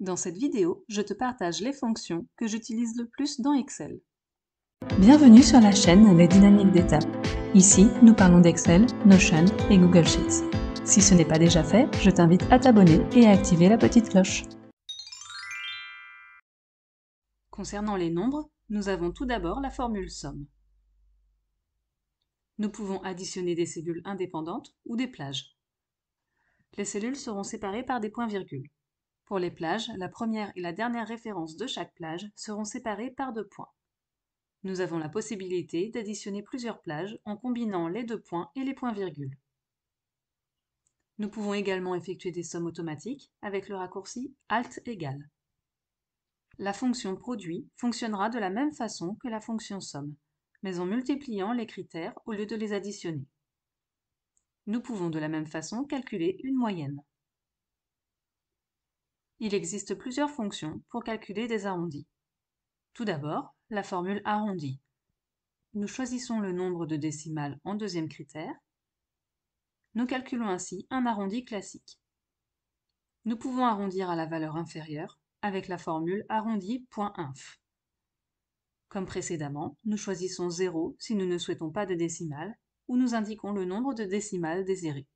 Dans cette vidéo, je te partage les fonctions que j'utilise le plus dans Excel. Bienvenue sur la chaîne Les Dynamiques d'État. Ici, nous parlons d'Excel, Notion et Google Sheets. Si ce n'est pas déjà fait, je t'invite à t'abonner et à activer la petite cloche. Concernant les nombres, nous avons tout d'abord la formule somme. Nous pouvons additionner des cellules indépendantes ou des plages. Les cellules seront séparées par des points-virgules. Pour les plages, la première et la dernière référence de chaque plage seront séparées par deux points. Nous avons la possibilité d'additionner plusieurs plages en combinant les deux points et les points-virgules. Nous pouvons également effectuer des sommes automatiques avec le raccourci Alt égale. La fonction produit fonctionnera de la même façon que la fonction somme, mais en multipliant les critères au lieu de les additionner. Nous pouvons de la même façon calculer une moyenne. Il existe plusieurs fonctions pour calculer des arrondis. Tout d'abord, la formule arrondi. Nous choisissons le nombre de décimales en deuxième critère. Nous calculons ainsi un arrondi classique. Nous pouvons arrondir à la valeur inférieure avec la formule arrondi.inf. Comme précédemment, nous choisissons 0 si nous ne souhaitons pas de décimales ou nous indiquons le nombre de décimales désirées.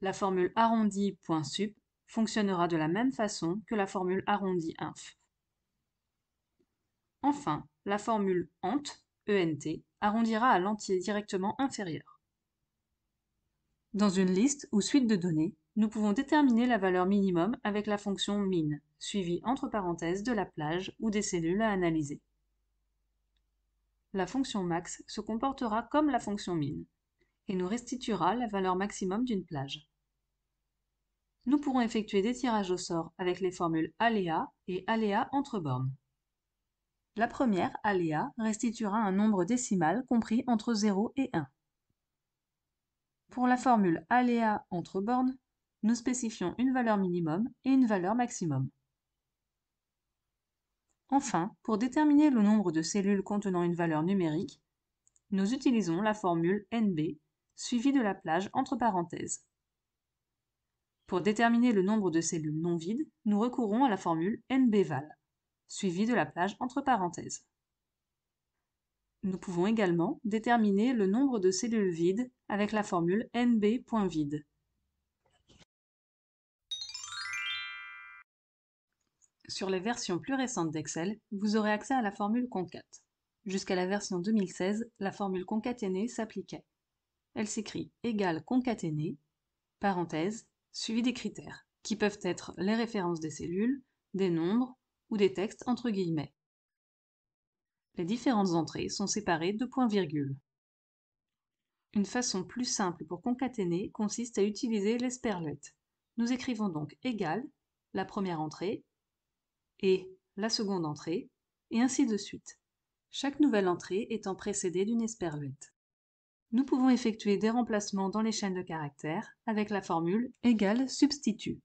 La formule arrondi.sup fonctionnera de la même façon que la formule arrondie inf. Enfin, la formule ent, ENT arrondira à l'entier directement inférieur. Dans une liste ou suite de données, nous pouvons déterminer la valeur minimum avec la fonction min, suivie entre parenthèses de la plage ou des cellules à analyser. La fonction max se comportera comme la fonction min et nous restituera la valeur maximum d'une plage nous pourrons effectuer des tirages au sort avec les formules aléa et aléa entre bornes. La première, aléa, restituera un nombre décimal compris entre 0 et 1. Pour la formule aléa entre bornes, nous spécifions une valeur minimum et une valeur maximum. Enfin, pour déterminer le nombre de cellules contenant une valeur numérique, nous utilisons la formule NB, suivie de la plage entre parenthèses. Pour déterminer le nombre de cellules non vides, nous recourons à la formule NBVAL, suivie de la plage entre parenthèses. Nous pouvons également déterminer le nombre de cellules vides avec la formule NB.vide. Sur les versions plus récentes d'Excel, vous aurez accès à la formule CONCAT. Jusqu'à la version 2016, la formule concaténée s'appliquait. Elle s'écrit égale concaténée, parenthèse, suivi des critères, qui peuvent être les références des cellules, des nombres ou des textes entre guillemets. Les différentes entrées sont séparées de points-virgules. Une façon plus simple pour concaténer consiste à utiliser l'esperlette. Nous écrivons donc égal la première entrée et la seconde entrée, et ainsi de suite, chaque nouvelle entrée étant précédée d'une esperluette nous pouvons effectuer des remplacements dans les chaînes de caractères avec la formule égale substitut.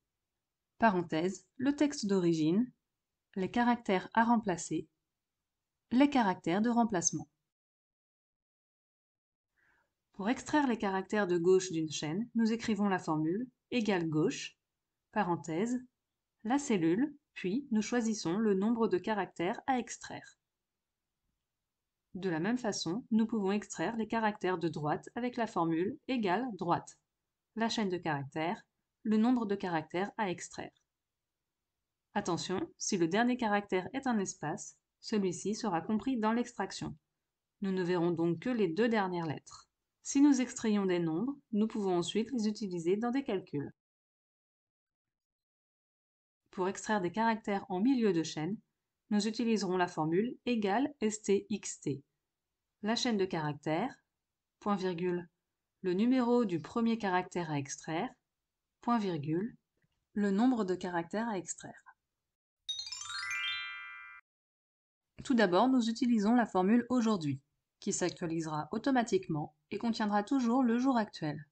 Parenthèse, le texte d'origine, les caractères à remplacer, les caractères de remplacement. Pour extraire les caractères de gauche d'une chaîne, nous écrivons la formule égale gauche, parenthèse, la cellule, puis nous choisissons le nombre de caractères à extraire. De la même façon, nous pouvons extraire les caractères de droite avec la formule égale droite, la chaîne de caractères, le nombre de caractères à extraire. Attention, si le dernier caractère est un espace, celui-ci sera compris dans l'extraction. Nous ne verrons donc que les deux dernières lettres. Si nous extrayons des nombres, nous pouvons ensuite les utiliser dans des calculs. Pour extraire des caractères en milieu de chaîne, nous utiliserons la formule égale stxt la chaîne de caractères, point virgule, le numéro du premier caractère à extraire, point virgule, le nombre de caractères à extraire. Tout d'abord, nous utilisons la formule aujourd'hui, qui s'actualisera automatiquement et contiendra toujours le jour actuel.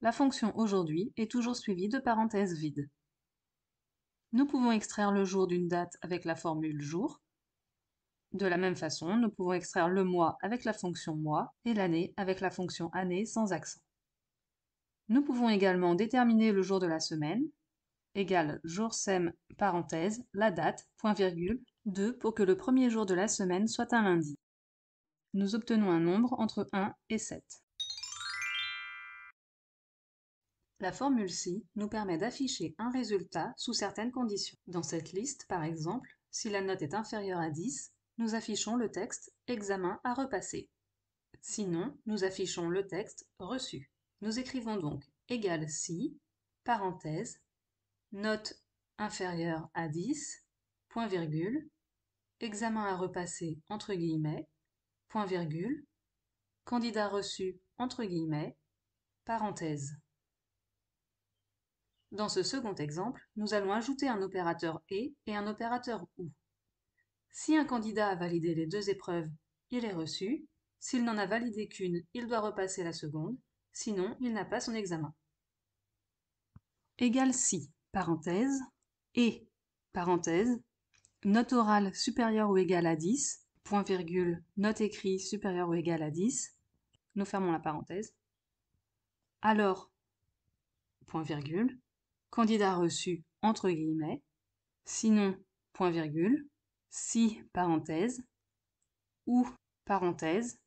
La fonction aujourd'hui est toujours suivie de parenthèses vides. Nous pouvons extraire le jour d'une date avec la formule jour de la même façon, nous pouvons extraire le mois avec la fonction mois et l'année avec la fonction année sans accent. Nous pouvons également déterminer le jour de la semaine, égal jour sem parenthèse, la date, point virgule, 2 pour que le premier jour de la semaine soit un lundi. Nous obtenons un nombre entre 1 et 7. La formule ci nous permet d'afficher un résultat sous certaines conditions. Dans cette liste, par exemple, si la note est inférieure à 10, nous affichons le texte « Examen à repasser ». Sinon, nous affichons le texte « Reçu ». Nous écrivons donc égal si, parenthèse, note inférieure à 10, point virgule, examen à repasser entre guillemets, point virgule, candidat reçu entre guillemets, parenthèse. Dans ce second exemple, nous allons ajouter un opérateur et et un opérateur ou. Si un candidat a validé les deux épreuves, il est reçu. S'il n'en a validé qu'une, il doit repasser la seconde. Sinon, il n'a pas son examen. Égale si, parenthèse, et, parenthèse, note orale supérieure ou égale à 10, point virgule, note écrite supérieure ou égale à 10, nous fermons la parenthèse. Alors, point virgule, candidat reçu entre guillemets, sinon, point virgule, si parenthèse ou parenthèse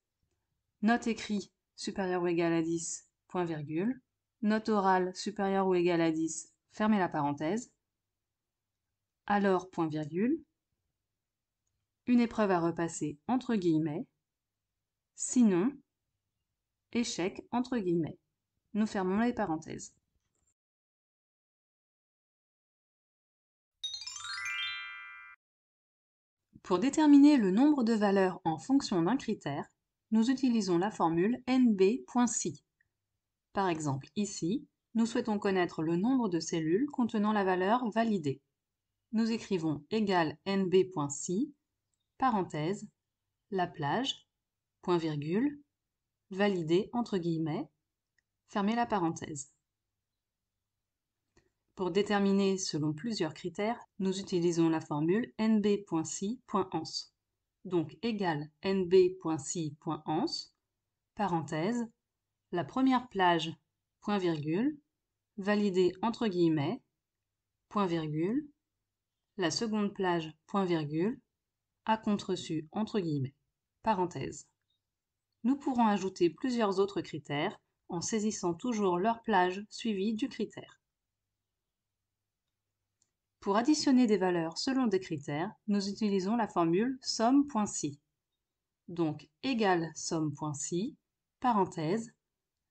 note écrite supérieure ou égal à 10 point virgule note orale supérieure ou égale à 10 fermez la parenthèse alors point virgule une épreuve à repasser entre guillemets sinon échec entre guillemets nous fermons les parenthèses Pour déterminer le nombre de valeurs en fonction d'un critère, nous utilisons la formule nb.si. Par exemple, ici, nous souhaitons connaître le nombre de cellules contenant la valeur validée. Nous écrivons égal nb.si, parenthèse, la plage, point virgule, validée entre guillemets, fermez la parenthèse. Pour déterminer selon plusieurs critères, nous utilisons la formule nb.si.ans. Donc égale nb.si.ans, parenthèse, la première plage, point virgule, validée entre guillemets, point virgule, la seconde plage, point virgule, à contreçu entre guillemets, parenthèse. Nous pourrons ajouter plusieurs autres critères en saisissant toujours leur plage suivie du critère. Pour additionner des valeurs selon des critères, nous utilisons la formule somme.si. Donc égale somme.si, parenthèse,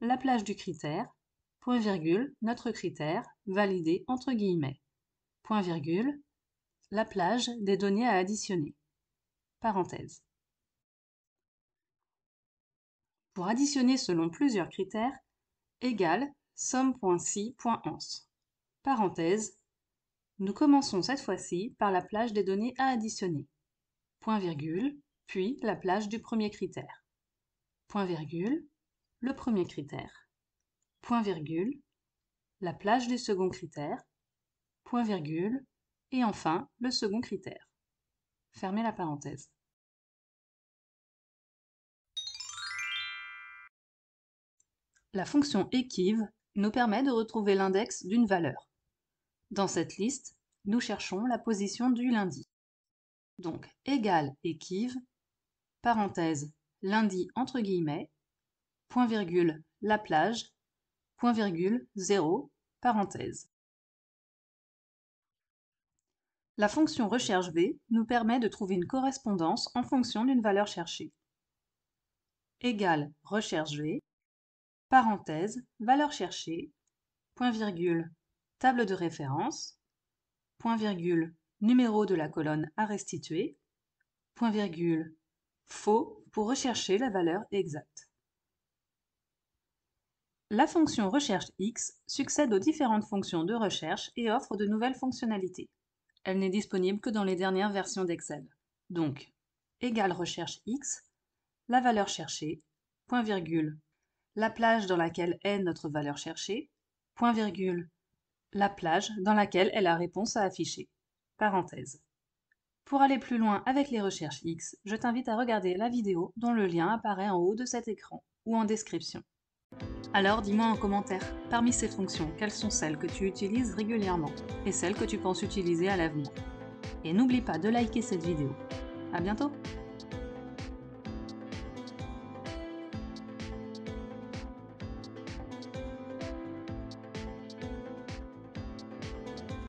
la plage du critère, point virgule, notre critère, validé entre guillemets, point virgule, la plage des données à additionner, parenthèse. Pour additionner selon plusieurs critères, égale somme.si.ans, parenthèse, nous commençons cette fois-ci par la plage des données à additionner. Point virgule, puis la plage du premier critère. Point virgule, le premier critère. Point virgule, la plage du second critère. Point virgule, et enfin le second critère. Fermez la parenthèse. La fonction équive nous permet de retrouver l'index d'une valeur. Dans cette liste, nous cherchons la position du lundi. Donc égale équive, parenthèse lundi entre guillemets, point virgule la plage, point virgule zéro, parenthèse. La fonction recherche v nous permet de trouver une correspondance en fonction d'une valeur cherchée. Égale recherche v, parenthèse valeur cherchée, point virgule table de référence, point-virgule, numéro de la colonne à restituer, point-virgule, faux pour rechercher la valeur exacte. La fonction recherche x succède aux différentes fonctions de recherche et offre de nouvelles fonctionnalités. Elle n'est disponible que dans les dernières versions d'Excel. Donc, égale recherche x, la valeur cherchée, point virgule, la plage dans laquelle est notre valeur cherchée, point virgule, la plage dans laquelle est la réponse à afficher. Parenthèse. Pour aller plus loin avec les recherches X, je t'invite à regarder la vidéo dont le lien apparaît en haut de cet écran ou en description. Alors dis-moi en commentaire, parmi ces fonctions, quelles sont celles que tu utilises régulièrement et celles que tu penses utiliser à l'avenir Et n'oublie pas de liker cette vidéo. À bientôt